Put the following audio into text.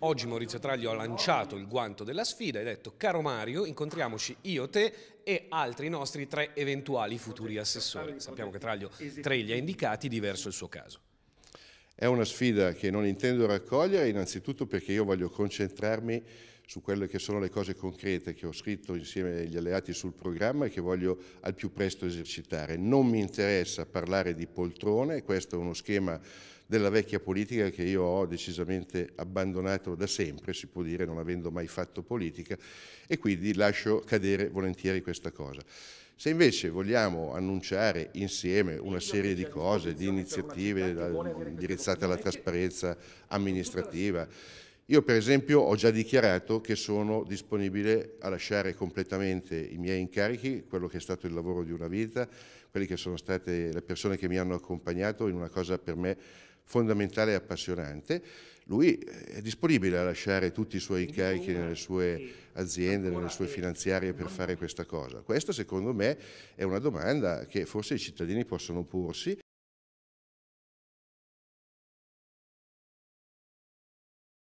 Oggi Maurizio Traglio ha lanciato il guanto della sfida e ha detto caro Mario incontriamoci io, te e altri nostri tre eventuali futuri assessori. Sappiamo che Traglio tre li ha indicati, diverso il suo caso. È una sfida che non intendo raccogliere innanzitutto perché io voglio concentrarmi su quelle che sono le cose concrete che ho scritto insieme agli alleati sul programma e che voglio al più presto esercitare. Non mi interessa parlare di poltrone, questo è uno schema della vecchia politica che io ho decisamente abbandonato da sempre, si può dire, non avendo mai fatto politica, e quindi lascio cadere volentieri questa cosa. Se invece vogliamo annunciare insieme una serie di cose, di iniziative indirizzate alla trasparenza amministrativa, io per esempio ho già dichiarato che sono disponibile a lasciare completamente i miei incarichi, quello che è stato il lavoro di una vita, quelle che sono state le persone che mi hanno accompagnato in una cosa per me fondamentale e appassionante, lui eh, è disponibile a lasciare tutti i suoi incarichi diciamo nelle sue aziende, nelle sue finanziarie per fare questa cosa? Questa secondo me è una domanda che forse i cittadini possono porsi.